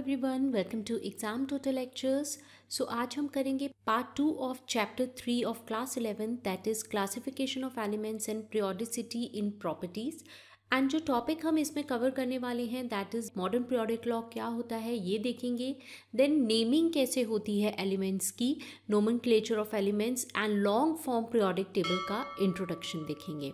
Every everyone welcome to exam total lectures so आज हम करेंगे part two of chapter three of class eleven that is classification of elements and periodicity in properties and जो topic हम इसमें cover करने वाले हैं that is modern periodic law क्या होता है ये देखेंगे देन नेमिंग कैसे होती है एलिमेंट्स की नोमन of elements and long form periodic table का इंट्रोडक्शन देखेंगे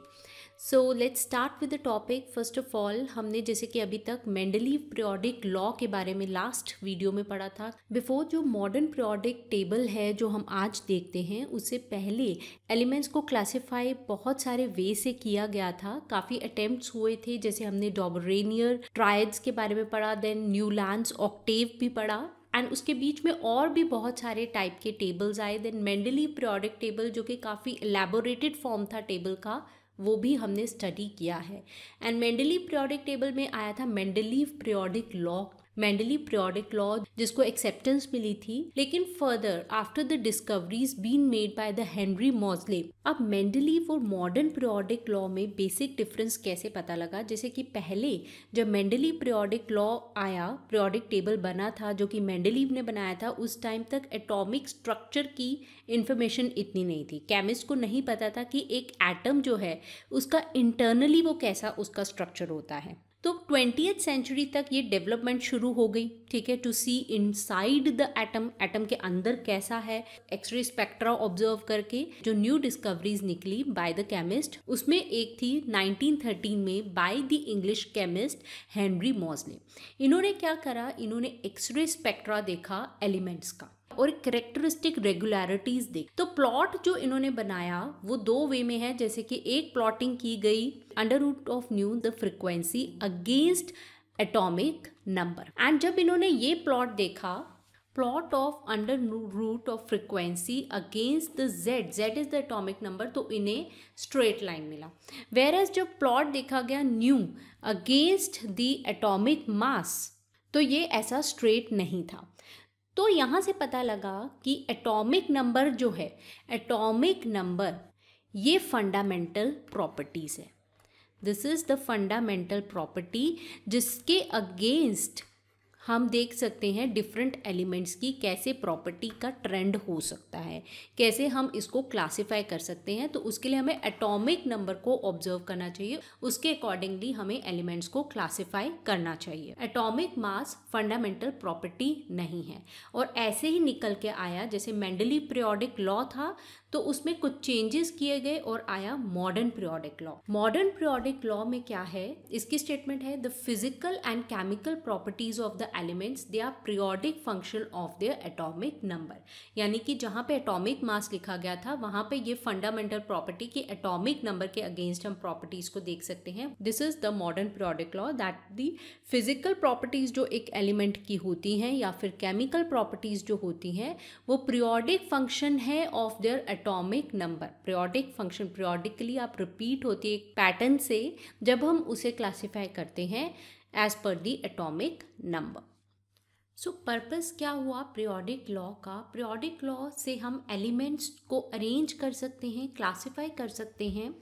so let's start with the topic first of all हमने जैसे कि अभी तक मेंडली प्रियोडिक लॉ के बारे में लास्ट वीडियो में पढ़ा था बिफोर जो मॉडर्न प्रियोडिक टेबल है जो हम आज देखते हैं उससे पहले एलिमेंट्स को क्लासिफाई बहुत सारे वे से किया गया था काफ़ी अटेम्प्ट्स हुए थे जैसे हमने डॉबरेनियर ट्रायड्स के बारे में पढ़ा देन न्यू लैंड ऑक्टेव भी पढ़ा एंड उसके बीच में और भी बहुत सारे टाइप के टेबल्स आए देन मेंडली प्रियोडिक टेबल जो कि काफ़ी एलेबोरेटेड फॉर्म था टेबल का वो भी हमने स्टडी किया है एंड मेंडली प्रियोडिक टेबल में आया था Mendeleev periodic law Mendeleev periodic law जिसको एक्सेप्टेंस मिली थी लेकिन further after the discoveries been made by the Henry Moseley अब मेंडली वो मॉडर्न प्रियोडिक लॉ में बेसिक डिफरेंस कैसे पता लगा जैसे कि पहले जब मेंडली प्रियोडिक लॉ आया प्रियोडिक टेबल बना था जो कि मेंडलीव ने बनाया था उस टाइम तक एटॉमिक स्ट्रक्चर की इन्फॉर्मेशन इतनी नहीं थी केमिस्ट को नहीं पता था कि एक एटम जो है उसका इंटरनली वो कैसा उसका स्ट्रक्चर होता है तो ट्वेंटी सेंचुरी तक ये डेवलपमेंट शुरू हो गई ठीक है to see inside the atom atom के अंदर कैसा है एक्सरे स्पेक्ट्रा ऑब्जर्व करके जो न्यू डिस्कवरीज निकली बाय द केमिस्ट उसमें एक थी 1913 में by the English chemist Henry Moseley ने इन्होंने क्या करा इन्होंने एक्सरे स्पेक्ट्रा देखा एलिमेंट्स का और करेक्टरिस्टिक रेगुलरिटीज देख तो प्लॉट जो इन्होंने बनाया वो दो वे में है जैसे कि एक प्लॉटिंग की गई under root of nu the frequency against atomic number and जब इन्होंने ये प्लॉट देखा plot of under root of frequency against the Z Z is the atomic number तो इन्हें स्ट्रेट लाइन मिला वेर एज जब प्लॉट देखा गया nu against the atomic mass तो ये ऐसा स्ट्रेट नहीं था तो यहाँ से पता लगा कि एटॉमिक नंबर जो है एटॉमिक नंबर ये फंडामेंटल प्रॉपर्टीज़ है this is the fundamental property जिसके अगेंस्ट हम देख सकते हैं डिफरेंट एलिमेंट्स की कैसे प्रॉपर्टी का ट्रेंड हो सकता है कैसे हम इसको क्लासीफाई कर सकते हैं तो उसके लिए हमें एटॉमिक नंबर को ऑब्जर्व करना चाहिए उसके अकॉर्डिंगली हमें एलिमेंट्स को क्लासीफाई करना चाहिए एटॉमिक मास फंडामेंटल प्रॉपर्टी नहीं है और ऐसे ही निकल के आया जैसे मेंडली प्रियोडिक लॉ था तो उसमें कुछ चेंजेस किए गए और आया modern periodic law modern periodic law में क्या है इसकी स्टेटमेंट है the physical and chemical properties of the elements they are periodic function of their atomic number यानी कि जहां पे एटॉमिक मास लिखा गया था वहां पे ये फंडामेंटल प्रॉपर्टी की एटॉमिक नंबर के अगेंस्ट हम प्रॉपर्टीज को देख सकते हैं this is the modern periodic law that the physical properties जो एक एलिमेंट की होती हैं या फिर केमिकल प्रॉपर्टीज जो होती हैं वो पीरियोडिक फंक्शन है of their atomic number periodic function periodically आप रिपीट होती है एक पैटर्न से जब हम उसे क्लासीफाई करते हैं as per the atomic number so purpose क्या हुआ प्रियोडिक लॉ का प्रियोडिक लॉ से हम एलिमेंट्स को अरेंज कर सकते हैं क्लासीफाई कर सकते हैं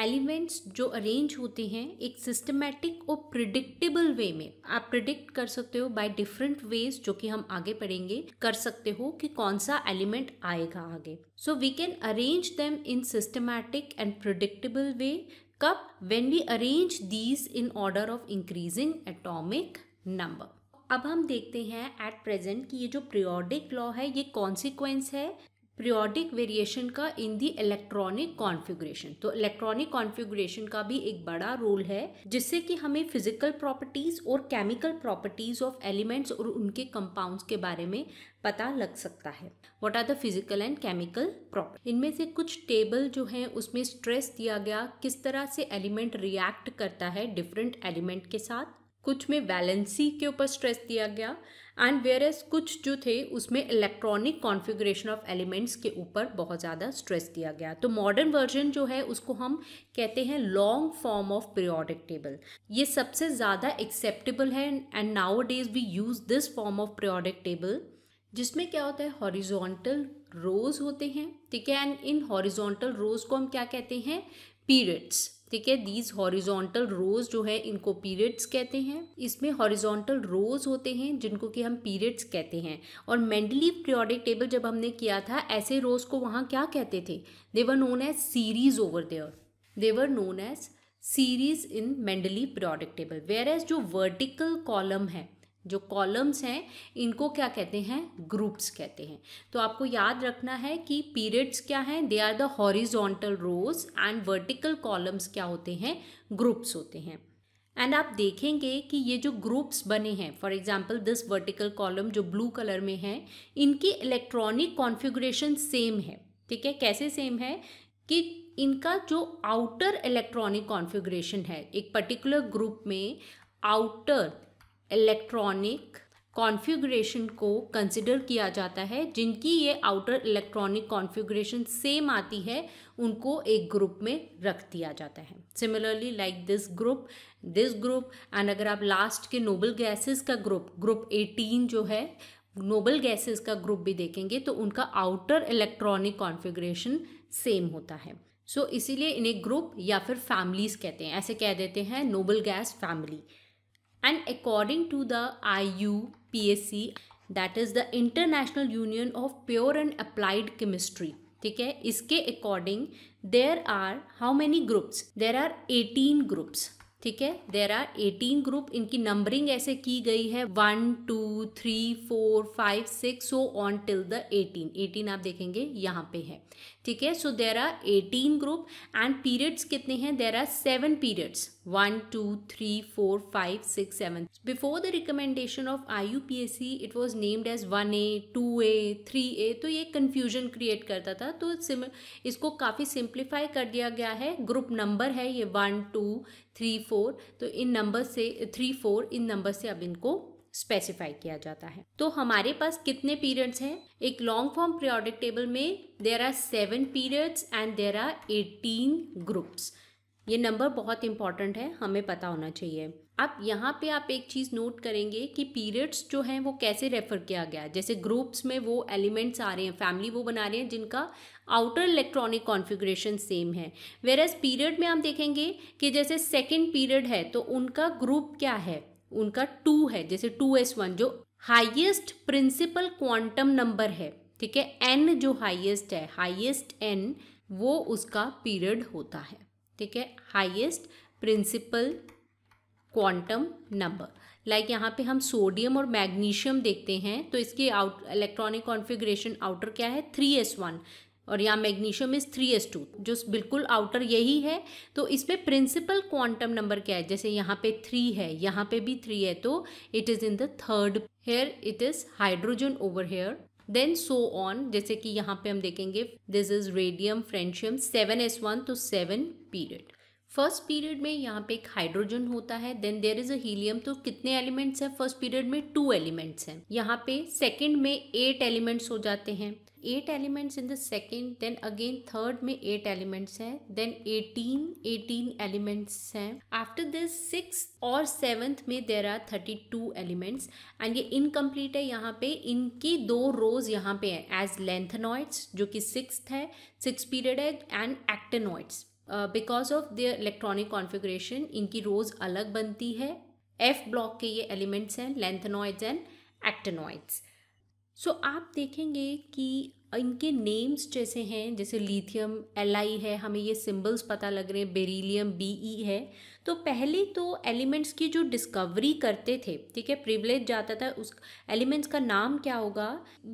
एलिमेंट्स जो अरेंज होते हैं एक सिस्टमेटिक और प्रिडिक्टेबल वे में आप प्रिडिक्ट कर सकते हो बाय डिफरेंट वेज जो कि हम आगे पढ़ेंगे कर सकते हो कि कौन सा एलिमेंट आएगा आगे so we can arrange them in systematic and predictable way कब when we arrange these in order of increasing atomic number अब हम देखते हैं एट प्रेजेंट कि ये जो प्रियोडिक लॉ है ये कॉन्सिक्वेंस है पीरियोडिक वेरिएशन का इन दी इलेक्ट्रॉनिक कॉन्फ़िगरेशन तो इलेक्ट्रॉनिक कॉन्फ़िगरेशन का भी एक बड़ा रोल है जिससे कि हमें फिजिकल प्रॉपर्टीज और केमिकल प्रॉपर्टीज ऑफ एलिमेंट्स और उनके कंपाउंड्स के बारे में पता लग सकता है what are the physical and chemical property इनमें से कुछ टेबल जो है उसमें स्ट्रेस दिया गया किस तरह से एलिमेंट रिएक्ट करता है डिफरेंट एलिमेंट के साथ कुछ में वैलेंसी के ऊपर स्ट्रेस दिया गया एंड वेयर एस कुछ जो थे उसमें इलेक्ट्रॉनिक कॉन्फ़िगरेशन ऑफ एलिमेंट्स के ऊपर बहुत ज़्यादा स्ट्रेस दिया गया तो मॉडर्न वर्जन जो है उसको हम कहते हैं long form of periodic table ये सबसे ज़्यादा एक्सेप्टेबल है and nowadays we use this form of periodic table जिसमें क्या होता है हॉरिजोंटल रोज होते हैं ठीक है एंड इन हॉरिजोंटल रोज को हम क्या कहते हैं पीरियड्स ठीक है दीज हॉरिजोंटल रोज जो है इनको पीरियड्स कहते हैं इसमें हॉरिजोंटल रोज होते हैं जिनको कि हम पीरियड्स कहते हैं और मैंडली प्रियोडिक टेबल जब हमने किया था ऐसे रोज को वहाँ क्या कहते थे they were known as series over there they were known as series in Mendeleev periodic table whereas जो वर्टिकल कॉलम है जो कॉलम्स हैं इनको क्या कहते हैं ग्रुप्स कहते हैं तो आपको याद रखना है कि पीरियड्स क्या हैं they are the horizontal rows and vertical columns क्या होते हैं ग्रुप्स होते हैं एंड आप देखेंगे कि ये जो ग्रुप्स बने हैं for example this vertical column जो ब्लू कलर में है इनकी इलेक्ट्रॉनिक कॉन्फ़िगरेशन सेम है ठीक है कैसे सेम है कि इनका जो आउटर इलेक्ट्रॉनिक कॉन्फ़िगरेशन है एक पर्टिकुलर ग्रुप में आउटर इलेक्ट्रॉनिक कॉन्फ़िगरेशन को कंसिडर किया जाता है जिनकी ये आउटर इलेक्ट्रॉनिक कॉन्फ़िगरेशन सेम आती है उनको एक ग्रुप में रख दिया जाता है similarly like this group this group and अगर आप लास्ट के नोबल गैसेस का ग्रुप ग्रुप 18 जो है नोबल गैसेस का ग्रुप भी देखेंगे तो उनका आउटर इलेक्ट्रॉनिक कॉन्फ़िगरेशन सेम होता है सो so, इसीलिए इन्हें ग्रुप या फिर फैमिलीज़ कहते हैं ऐसे कह देते हैं noble gas family and according to the IUPAC that is the International Union of Pure and Applied Chemistry ठीक है इसके according there are how many groups there are eighteen groups ठीक है देर आर एटीन ग्रुप इनकी numbering ऐसे की गई है one two three four five six so on till the eighteen eighteen आप देखेंगे यहाँ पे है ठीक है so there are eighteen group and periods कितने हैं there are seven periods one two three four five six seven before the recommendation of I U P S C it was named as one A two A three A तो ये confusion create करता था तो इसको काफ़ी simplify कर दिया गया है ग्रुप नंबर है ये वन टू थ्री फोर तो इन नंबर से थ्री फोर इन नंबर से अब इनको स्पेसिफाई किया जाता है तो हमारे पास कितने पीरियड्स हैं एक लॉन्ग फॉर्म पीरियोडिक टेबल में there are seven periods and there are eighteen groups ये नंबर बहुत इंपॉर्टेंट है हमें पता होना चाहिए अब यहाँ पे आप एक चीज़ नोट करेंगे कि पीरियड्स जो हैं वो कैसे रेफर किया गया जैसे ग्रुप्स में वो एलिमेंट्स आ रहे हैं फैमिली वो बना रहे हैं जिनका आउटर इलेक्ट्रॉनिक कॉन्फ़िगरेशन सेम है वेरस पीरियड में हम देखेंगे कि जैसे सेकेंड पीरियड है तो उनका ग्रुप क्या है उनका टू है जैसे टू एस वन जो हाइएस्ट प्रिंसिपल क्वांटम नंबर है ठीक है एन जो हाइएस्ट है हाइएस्ट एन वो उसका पीरियड होता है ठीक है highest principal quantum number like यहाँ पे हम सोडियम और मैग्नीशियम देखते हैं तो इसकी आउट इलेक्ट्रॉनिक कॉन्फिग्रेशन आउटर क्या है थ्री एस वन और यहाँ magnesium is three S two जो बिल्कुल आउटर यही है तो इसमें प्रिंसिपल क्वांटम नंबर क्या है जैसे यहाँ पे थ्री है यहाँ पे भी थ्री है तो it is in the third here it is hydrogen over here then so on जैसे कि यहाँ पे हम देखेंगे this is radium francium seven S one तो सेवन पीरियड फर्स्ट पीरियड में यहाँ पे एक हाइड्रोजन होता है then there is a helium तो कितने एलिमेंट्स हैं फर्स्ट पीरियड में टू एलिमेंट्स हैं यहाँ पे सेकंड में एट एलिमेंट्स हो जाते हैं eight elements in the second then again third में एट एलिमेंट्स हैं देन एटीन एटीन एलिमेंट्स हैं आफ्टर दिस सिक्स और सेवन्थ में there are thirty two elements and ये इनकम्प्लीट है यहाँ पे इनकी दो रोज यहाँ पे हैं एज लेंथनॉइड्स जो कि सिक्स है सिक्स पीरियड है and actinoids because of the electronic configuration इनकी रोज अलग बनती है एफ ब्लॉक के ये एलिमेंट्स हैं lanthanoids and actinoids so so, आप देखेंगे कि इनके नेम्स जैसे हैं जैसे लिथियम एल है हमें ये सिंबल्स पता लग रहे हैं बेरीलियम बी ई है तो पहले तो एलिमेंट्स की जो डिस्कवरी करते थे ठीक है प्रिवलेज जाता था उस एलिमेंट्स का नाम क्या होगा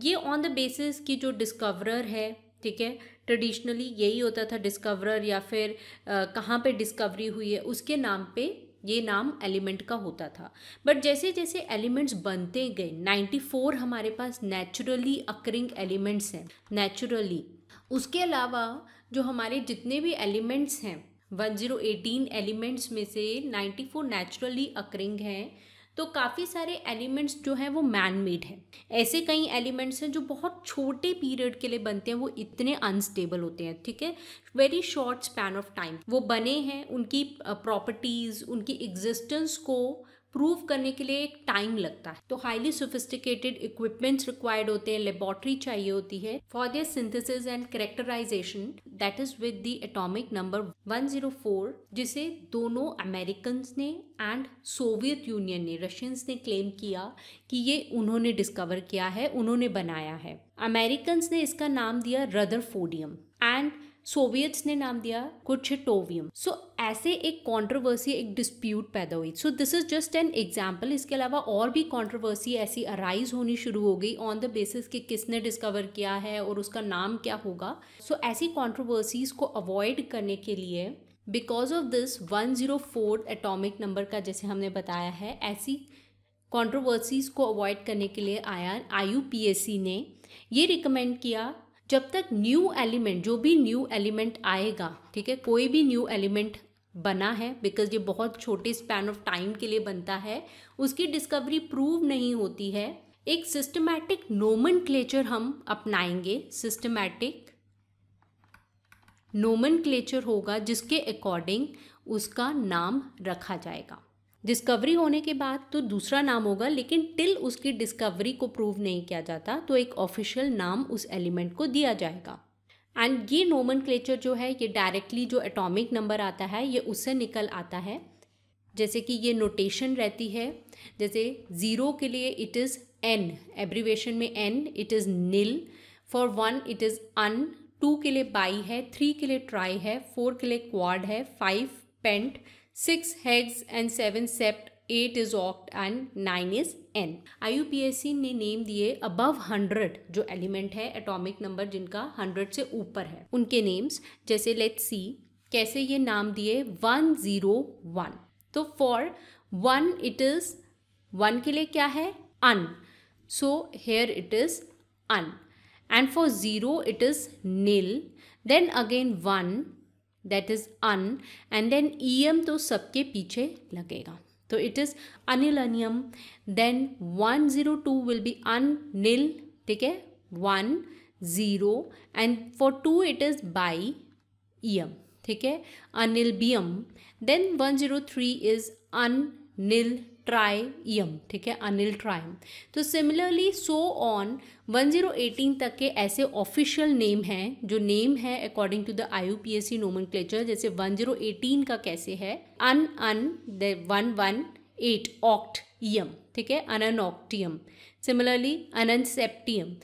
ये ऑन द बेसिस की जो डिस्कवरर है ठीक है ट्रेडिशनली यही होता था डिस्कवरर या फिर कहाँ पे डिस्कवरी हुई है उसके नाम पे ये नाम एलिमेंट का होता था बट जैसे जैसे एलिमेंट्स बनते गए 94 हमारे पास नेचुरली अकरिंग एलिमेंट्स हैं नेचुरली उसके अलावा जो हमारे जितने भी एलिमेंट्स हैं 1018 एलिमेंट्स में से 94 नेचुरली अकरिंग हैं तो काफ़ी सारे एलिमेंट्स जो हैं वो मैन मेड हैं ऐसे कई एलिमेंट्स हैं जो बहुत छोटे पीरियड के लिए बनते हैं वो इतने अनस्टेबल होते हैं ठीक है very short span of time वो बने हैं उनकी प्रॉपर्टीज़ उनकी एग्जिस्टेंस को प्रूव करने के लिए एक टाइम लगता है तो हाईली सोफिस्टिकेटेड इक्विपमेंट्स रिक्वायर्ड होते हैं लेबोरेटरी चाहिए होती है for their synthesis and characterization that is with the atomic number 104 जिसे दोनों अमेरिकन ने एंड सोवियत यूनियन ने रशियंस ने क्लेम किया कि ये उन्होंने डिस्कवर किया है उन्होंने बनाया है अमेरिकन ने इसका नाम दिया रदर एंड सोवियट्स ने नाम दिया टोवियम सो ऐसे एक कंट्रोवर्सी एक डिस्प्यूट पैदा हुई so this is just an example इसके अलावा और भी कंट्रोवर्सी ऐसी अराइज होनी शुरू हो गई ऑन द बेसिस कि किसने डिस्कवर किया है और उसका नाम क्या होगा सो so, ऐसी कॉन्ट्रोवर्सीज़ को अवॉइड करने के लिए because of this one zero fourth atomic number का जैसे हमने बताया है ऐसी कॉन्ट्रोवर्सीज़ को अवॉइड करने के लिए आया आई ने ये रिकमेंड किया जब तक न्यू एलिमेंट जो भी न्यू एलिमेंट आएगा ठीक है कोई भी न्यू एलिमेंट बना है बिकॉज ये बहुत छोटे स्पैन ऑफ टाइम के लिए बनता है उसकी डिस्कवरी प्रूव नहीं होती है एक सिस्टमैटिक नोमन हम अपनाएंगे सिस्टमैटिक नोमन होगा जिसके अकॉर्डिंग उसका नाम रखा जाएगा डिस्कवरी होने के बाद तो दूसरा नाम होगा लेकिन टिल उसकी डिस्कवरी को प्रूव नहीं किया जाता तो एक ऑफिशियल नाम उस एलिमेंट को दिया जाएगा एंड ये नोमन जो है ये डायरेक्टली जो एटॉमिक नंबर आता है ये उससे निकल आता है जैसे कि ये नोटेशन रहती है जैसे ज़ीरो के लिए इट इज़ एन एब्रीवेशन में N it is nil for one it is un two के लिए बाई है थ्री के लिए ट्राई है फोर के लिए क्वाड है five pent 6 hex and 7 sept eight is oct and nine is en आई ने नेम दिए अबव हंड्रेड जो एलिमेंट है एटॉमिक नंबर जिनका हंड्रेड से ऊपर है उनके नेम्स जैसे लेट्स सी कैसे ये नाम दिए वन जीरो वन तो for one it is one के लिए क्या है un so here it is un and for zero it is nil then again one that is un and then E M तो सबके पीछे लगेगा तो इट इज़ अनिल अनियम then one zero two will be un nil ठीक है one zero and for two it is bi E M ठीक है Anil bi M then one zero three is un nil trium ठीक है अनिल ट्राइम तो similarly so on 1018 तक के ऐसे ऑफिशियल नेम हैं जो नेम है according to the I U P S C नोमन जैसे 1018 का कैसे है un un the one one eight ईयम ठीक है unun octium similarly unun septium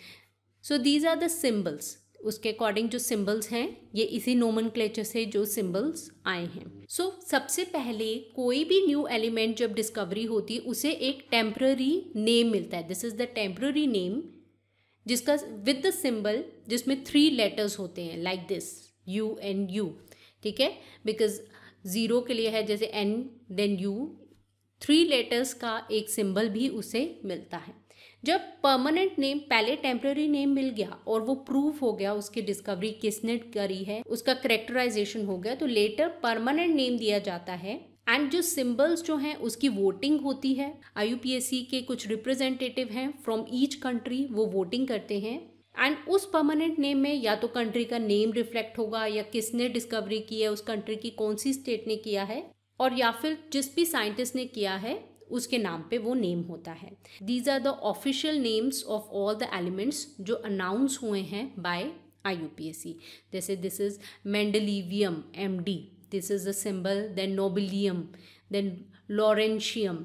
so these are the symbols उसके अकॉर्डिंग जो सिम्बल्स हैं ये इसी नोमन से जो सिम्बल्स आए हैं सो so, सबसे पहले कोई भी न्यू एलिमेंट जब डिस्कवरी होती है उसे एक टेम्प्ररी नेम मिलता है this is the temporary name जिसका विद द सिम्बल जिसमें थ्री लेटर्स होते हैं like this U and U ठीक है बिकॉज ज़ीरो के लिए है जैसे N then U three letters का एक सिंबल भी उसे मिलता है जब परमानेंट नेम पहले टेम्प्ररी नेम मिल गया और वो प्रूफ हो गया उसकी डिस्कवरी किसने करी है उसका करेक्टराइजेशन हो गया तो लेटर परमानेंट नेम दिया जाता है एंड जो सिम्बल्स जो हैं उसकी वोटिंग होती है आई के कुछ रिप्रेजेंटेटिव हैं फ्रॉम ईच कंट्री वो वोटिंग करते हैं एंड उस परमानेंट नेम में या तो कंट्री का नेम रिफ्लेक्ट होगा या किसने डिस्कवरी की है उस कंट्री की कौन सी स्टेट ने किया है और या फिर जिस भी साइंटिस्ट ने किया है उसके नाम पे वो नेम होता है these are the official names of all the elements जो अनाउंस हुए हैं by I U P S C जैसे this is mendelevium M D this is the symbol then nobelium then lawrencium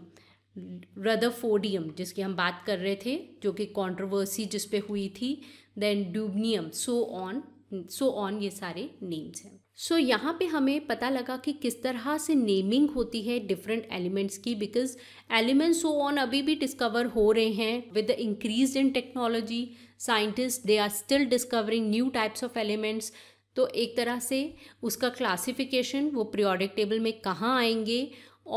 rutherfordium जिसकी हम बात कर रहे थे जो कि कॉन्ट्रोवर्सी जिसपे हुई थी then dubnium so on so on ये सारे नेम्स हैं सो so, यहाँ पे हमें पता लगा कि किस तरह से नेमिंग होती है डिफरेंट एलिमेंट्स की बिकॉज एलिमेंट्स सो ऑन अभी भी डिस्कवर हो रहे हैं with the increase in technology scientist they are still discovering new types of elements तो एक तरह से उसका क्लासिफिकेशन वो प्रियोडिक टेबल में कहाँ आएंगे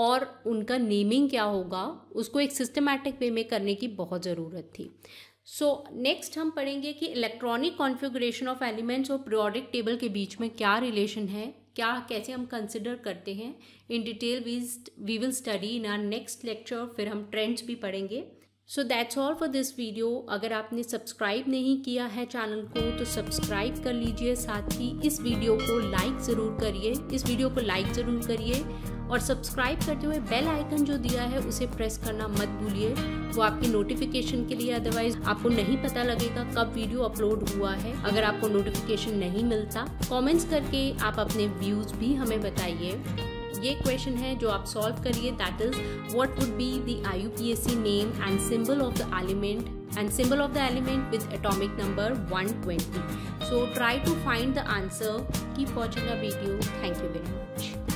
और उनका नेमिंग क्या होगा उसको एक सिस्टमैटिक वे में करने की बहुत ज़रूरत थी सो so, नेक्स्ट हम पढ़ेंगे कि इलेक्ट्रॉनिक कॉन्फ़िगरेशन ऑफ एलिमेंट्स और प्रियोडिक टेबल के बीच में क्या रिलेशन है क्या कैसे हम कंसिडर करते हैं in detail we will study in our next lecture फिर हम ट्रेंड्स भी पढ़ेंगे so that's all for this video अगर आपने सब्सक्राइब नहीं किया है चैनल को तो सब्सक्राइब कर लीजिए साथ ही इस वीडियो को लाइक ज़रूर करिए इस वीडियो को लाइक ज़रूर करिए और सब्सक्राइब करते हुए बेल आइकन जो दिया है उसे प्रेस करना मत भूलिए वो आपकी नोटिफिकेशन के लिए अदरवाइज आपको नहीं पता लगेगा कब वीडियो अपलोड हुआ है अगर आपको नोटिफिकेशन नहीं मिलता कॉमेंट्स करके आप अपने व्यूज भी हमें बताइए ये क्वेश्चन है जो आप सॉल्व करिए that is what would be the सी name and symbol of the element and symbol of the element with atomic number 120. So try to find the answer. Keep watching our video. Thank you very much.